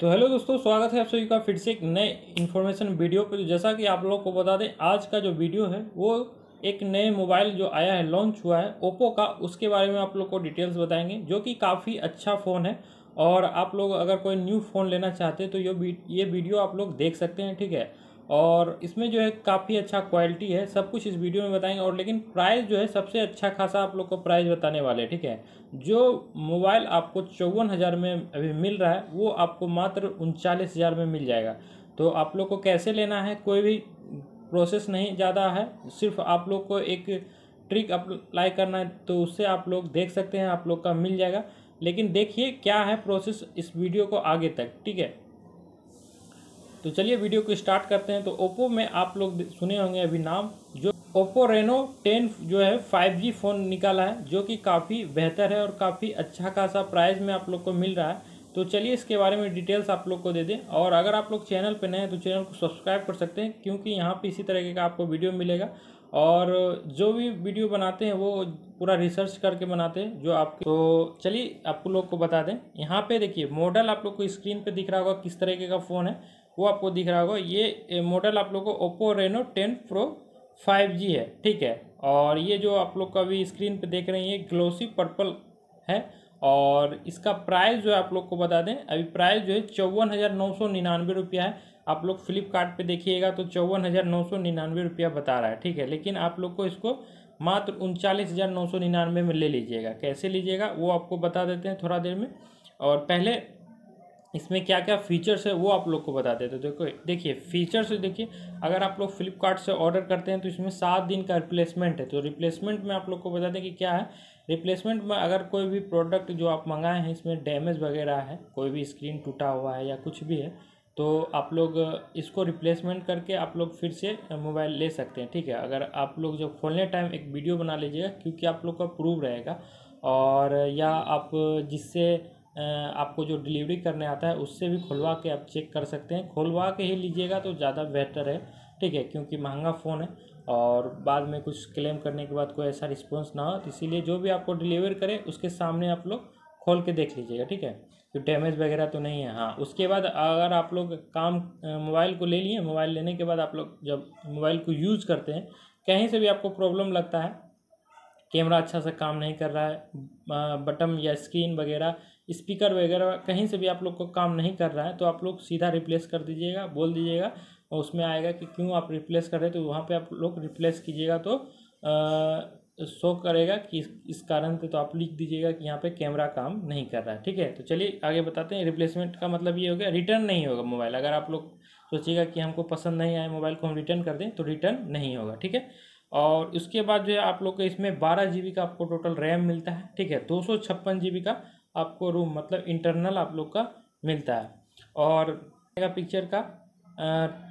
तो हेलो दोस्तों स्वागत है आप सभी का फिर से एक नए इन्फॉर्मेशन वीडियो पे तो जैसा कि आप लोग को बता दें आज का जो वीडियो है वो एक नए मोबाइल जो आया है लॉन्च हुआ है ओप्पो का उसके बारे में आप लोग को डिटेल्स बताएंगे जो कि काफ़ी अच्छा फ़ोन है और आप लोग अगर कोई न्यू फ़ोन लेना चाहते हैं तो ये ये वीडियो आप लोग देख सकते हैं ठीक है और इसमें जो है काफ़ी अच्छा क्वालिटी है सब कुछ इस वीडियो में बताएंगे और लेकिन प्राइस जो है सबसे अच्छा खासा आप लोग को प्राइस बताने वाले हैं ठीक है जो मोबाइल आपको चौवन हज़ार में अभी मिल रहा है वो आपको मात्र उनचालीस हज़ार में मिल जाएगा तो आप लोग को कैसे लेना है कोई भी प्रोसेस नहीं ज़्यादा है सिर्फ आप लोग को एक ट्रिक अप्लाई करना है तो उससे आप लोग देख सकते हैं आप लोग का मिल जाएगा लेकिन देखिए क्या है प्रोसेस इस वीडियो को आगे तक ठीक है तो चलिए वीडियो को स्टार्ट करते हैं तो ओप्पो में आप लोग सुने होंगे अभी नाम जो ओप्पो रेनो टेन जो है फाइव जी फ़ोन निकाला है जो कि काफ़ी बेहतर है और काफ़ी अच्छा खासा प्राइस में आप लोग को मिल रहा है तो चलिए इसके बारे में डिटेल्स आप लोग को दे दें और अगर आप लोग चैनल पर नए हैं तो चैनल को सब्सक्राइब कर सकते हैं क्योंकि यहाँ पर इसी तरीके का आपको वीडियो मिलेगा और जो भी वीडियो बनाते हैं वो पूरा रिसर्च करके बनाते हैं जो आप तो चलिए आप लोग को बता दें यहाँ पे देखिए मॉडल आप लोग को स्क्रीन पे दिख रहा होगा किस तरीके का फ़ोन है वो आपको दिख रहा होगा ये मॉडल आप लोग को Oppo Reno ten pro five G है ठीक है और ये जो आप लोग का अभी स्क्रीन पे देख रहे हैं ये ग्लोसी पर्पल है और इसका प्राइस जो है आप लोग को बता दें अभी प्राइस जो है चौवन हज़ार नौ सौ निन्यानवे रुपया है आप लोग फ्लिपकार्ट देखिएगा तो चौवन हज़ार नौ सौ निन्यानवे रुपया बता रहा है ठीक है लेकिन आप लोग को इसको मात्र उनचालीस हज़ार नौ सौ निन्यानवे में ले लीजिएगा कैसे लीजिएगा वो आपको बता देते हैं थोड़ा देर में और पहले इसमें क्या क्या फीचर्स है वो आप लोग को बता देते तो देखो देखिए फीचर्स तो देखिए अगर आप लोग फ्लिपकार्ट से ऑर्डर करते हैं तो इसमें सात दिन का रिप्लेसमेंट है तो रिप्लेसमेंट में आप लोग को बता दें कि क्या है रिप्लेसमेंट में अगर कोई भी प्रोडक्ट जो आप मंगाए हैं इसमें डैमेज वगैरह है कोई भी स्क्रीन टूटा हुआ है या कुछ भी है तो आप लोग इसको रिप्लेसमेंट करके आप लोग फिर से मोबाइल ले सकते हैं ठीक है अगर आप लोग जब खोलने टाइम एक वीडियो बना लीजिएगा क्योंकि आप लोग का प्रूव रहेगा और या आप जिससे आपको जो डिलीवरी करने आता है उससे भी खुलवा के आप चेक कर सकते हैं खुलवा के ही लीजिएगा तो ज़्यादा बेहतर है ठीक है क्योंकि महंगा फ़ोन है और बाद में कुछ क्लेम करने के बाद कोई ऐसा रिस्पॉन्स ना हो तो इसीलिए जो भी आपको डिलीवर करे उसके सामने आप लोग खोल के देख लीजिएगा ठीक है तो डैमेज वगैरह तो नहीं है हाँ उसके बाद अगर आप लोग काम मोबाइल को ले लिए मोबाइल लेने के बाद आप लोग जब मोबाइल को यूज़ करते हैं कहीं से भी आपको प्रॉब्लम लगता है कैमरा अच्छा सा काम नहीं कर रहा है बटन या स्क्रीन वगैरह स्पीकर वगैरह कहीं से भी आप लोग को काम नहीं कर रहा है तो आप लोग सीधा रिप्लेस कर दीजिएगा बोल दीजिएगा और उसमें आएगा कि क्यों आप रिप्लेस कर रहे तो वहाँ पे आप लोग रिप्लेस कीजिएगा तो शो करेगा कि इस, इस कारण से तो आप लिख दीजिएगा कि यहाँ पे कैमरा काम नहीं कर रहा है ठीक है तो चलिए आगे बताते हैं रिप्लेसमेंट का मतलब ये हो गया रिटर्न नहीं होगा मोबाइल अगर आप लोग सोचिएगा कि हमको पसंद नहीं आए मोबाइल को हम रिटर्न कर दें तो रिटर्न नहीं होगा ठीक है और उसके बाद जो है आप लोग को इसमें बारह जी का आपको टोटल रैम मिलता है ठीक है दो सौ का आपको रूम मतलब इंटरनल आप लोग का मिलता है और मेगा पिक्चर का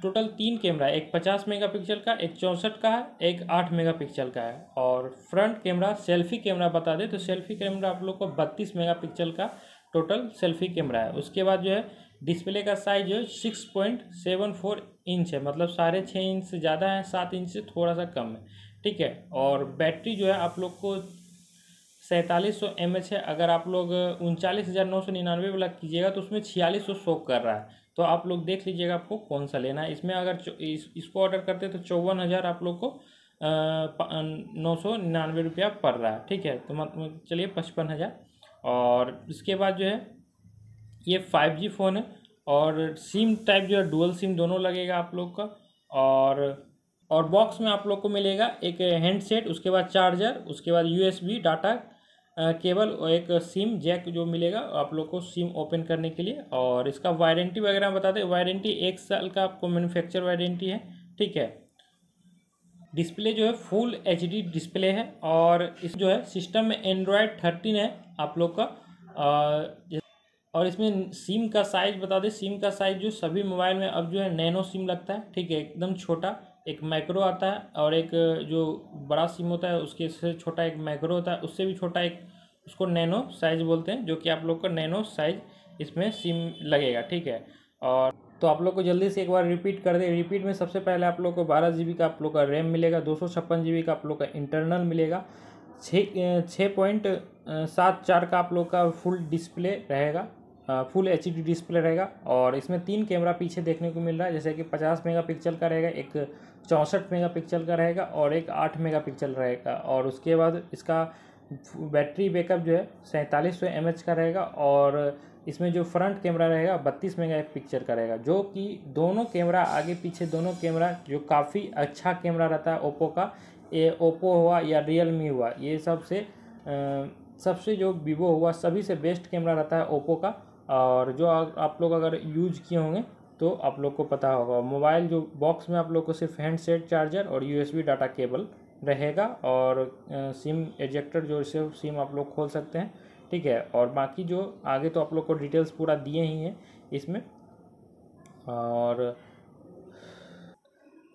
टोटल तीन कैमरा है एक पचास मेगापिक्सल का एक चौंसठ का है एक आठ मेगापिक्सल का है और फ्रंट कैमरा सेल्फी कैमरा बता दें तो सेल्फी कैमरा आप लोग को बत्तीस मेगापिक्सल का टोटल सेल्फी कैमरा है उसके बाद जो है डिस्प्ले का साइज जो है six point seven four inch है मतलब साढ़े छः इंच से ज़्यादा है सात इंच से थोड़ा सा कम है ठीक है और बैटरी जो है आप लोग को सैंतालीस सौ एम एच है अगर आप लोग उनचालीस हज़ार नौ सौ निन्यानवे वाला कीजिएगा तो उसमें छियालीस सौ शो कर रहा है तो आप लोग देख लीजिएगा आपको कौन सा लेना है इसमें अगर इस, इसको ऑर्डर करते हैं तो चौवन हज़ार आप लोग को नौ सौ निन्यानवे रुपया पड़ रहा है ठीक है तो मतलब चलिए पचपन हज़ार और इसके बाद जो है ये फाइव जी फ़ोन है और सिम टाइप जो है डुअल सिम दोनों लगेगा आप लोग का और और बॉक्स में आप लोग को मिलेगा एक हैंडसेट उसके बाद चार्जर उसके बाद यूएसबी डाटा केबल और एक सिम जैक जो मिलेगा आप लोग को सिम ओपन करने के लिए और इसका वारंटी वगैरह बता दें वारंटी एक साल का आपको मैनुफैक्चर वारंटी है ठीक है डिस्प्ले जो है फुल एच डिस्प्ले है और इस जो है सिस्टम में एंड्रॉयड थर्टीन है आप लोग का और इसमें सिम का साइज बता दें सिम का साइज जो सभी मोबाइल में अब जो है नैनो सिम लगता है ठीक है एकदम छोटा एक माइक्रो आता है और एक जो बड़ा सिम होता है उसके से छोटा एक माइक्रो होता है उससे भी छोटा एक उसको नैनो साइज बोलते हैं जो कि आप लोग का नैनो साइज इसमें सिम लगेगा ठीक है और तो आप लोग को जल्दी से एक बार रिपीट कर दे रिपीट में सबसे पहले आप लोग को बारह जी का आप लोग का रैम मिलेगा दो सौ छप्पन जी का आप लोग का इंटरनल मिलेगा छः छः पॉइंट सात चार का आप लोग का फुल डिस्प्ले रहेगा फुल एच डिस्प्ले रहेगा और इसमें तीन कैमरा पीछे देखने को मिल रहा है जैसे कि 50 मेगापिक्सल का रहेगा एक चौंसठ मेगापिक्सल का रहेगा और एक 8 मेगापिक्सल रहेगा और उसके बाद इसका बैटरी बैकअप जो है सैंतालीस सौ एम का रहेगा और इसमें जो फ्रंट कैमरा रहेगा बत्तीस मेगा पिक्चर का रहेगा जो कि दोनों कैमरा आगे पीछे दोनों कैमरा जो काफ़ी अच्छा कैमरा रहता है ओप्पो का ये ओप्पो हुआ या रियल हुआ ये सबसे सबसे जो वीवो हुआ सभी से बेस्ट कैमरा रहता है ओप्पो का और जो आप लोग अगर यूज किए होंगे तो आप लोग को पता होगा मोबाइल जो बॉक्स में आप लोग को सिर्फ हैंडसेट चार्जर और यूएसबी डाटा केबल रहेगा और सिम एजेक्टर जो सिर्फ सिम आप लोग खोल सकते हैं ठीक है और बाकी जो आगे तो आप लोग को डिटेल्स पूरा दिए ही हैं इसमें और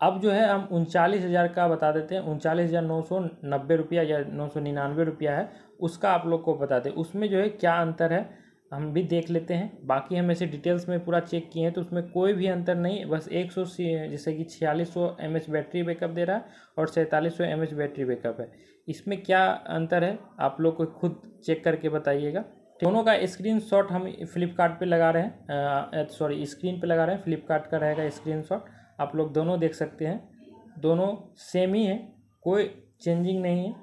अब जो है हम उनचालीस हज़ार का बता देते हैं उनचालीस हज़ार नौ सौ नब्बे रुपया या नौ सौ निन्यानवे रुपया है उसका आप लोग को बता दें उसमें जो है क्या अंतर है हम भी देख लेते हैं बाकी हम ऐसे डिटेल्स में पूरा चेक किए हैं तो उसमें कोई भी अंतर नहीं बस एक सौ जैसे कि छियालीस सौ एम एच बैटरी बैकअप दे रहा है और सैंतालीस सौ एम एच बैटरी बैकअप है इसमें क्या अंतर है आप लोग को खुद चेक करके बताइएगा दोनों का स्क्रीन शॉट हम फ्लिपकार्ट लगा रहे हैं सॉरी स्क्रीन पर लगा रहे हैं फ्लिपकार्ट का रहेगा स्क्रीन शॉट आप लोग दोनों देख सकते हैं दोनों सेम ही है कोई चेंजिंग नहीं है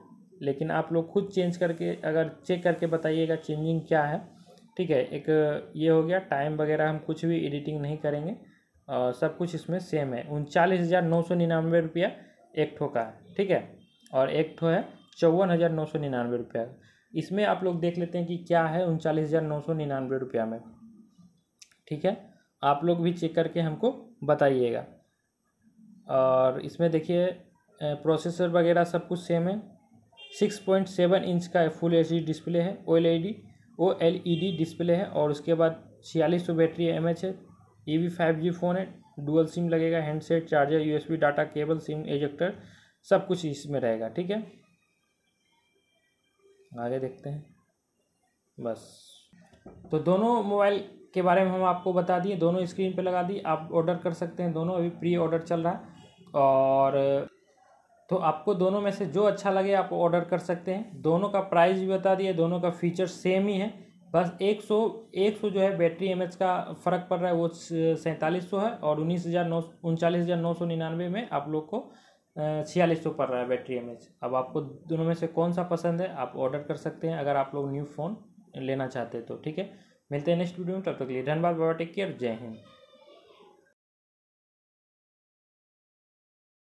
लेकिन आप लोग खुद चेंज करके अगर चेक करके बताइएगा चेंजिंग क्या है ठीक है एक ये हो गया टाइम वगैरह हम कुछ भी एडिटिंग नहीं करेंगे और सब कुछ इसमें सेम है उनचालीस हज़ार नौ सौ निन्यानवे रुपया एक ठो का है ठीक है और एक ठो है चौवन हज़ार नौ सौ निन्यानवे रुपया इसमें आप लोग देख लेते हैं कि क्या है उनचालीस हज़ार नौ सौ निन्यानवे रुपया में ठीक है आप लोग भी चेक करके हमको बताइएगा और इसमें देखिए प्रोसेसर वगैरह सब कुछ सेम है सिक्स पॉइंट सेवन इंच का फुल एच डिस्प्ले है डी वो एल ई डी डिस्प्ले है और उसके बाद छियालीस सौ बैटरी एम एच है ये भी फाइव जी फ़ोन है डुअल सिम लगेगा handset charger USB data cable SIM ejector सब कुछ इसमें रहेगा ठीक है आगे देखते हैं बस तो दोनों मोबाइल के बारे में हम आपको बता दिए दोनों स्क्रीन पे लगा दी आप ऑर्डर कर सकते हैं दोनों अभी प्री ऑर्डर चल रहा है और तो आपको दोनों में से जो अच्छा लगे आप ऑर्डर कर सकते हैं दोनों का प्राइस भी बता दिया दोनों का फीचर सेम ही है बस एक सौ एक सौ जो है बैटरी एम का फ़र्क पड़ रहा है वो सैंतालीस सौ है और उन्नीस हज़ार नौ उनचालीस हज़ार नौ सौ निन्यानवे में आप लोग को छियालीस सौ पड़ रहा है बैटरी एम अब आपको दोनों में से कौन सा पसंद है आप ऑर्डर कर सकते हैं अगर आप लोग न्यू फ़ोन लेना चाहते हैं तो ठीक है मिलते हैं नेक्स्ट वीडियो में तब तक के लिए धन्यवाद बाबा टेक केयर जय हिंद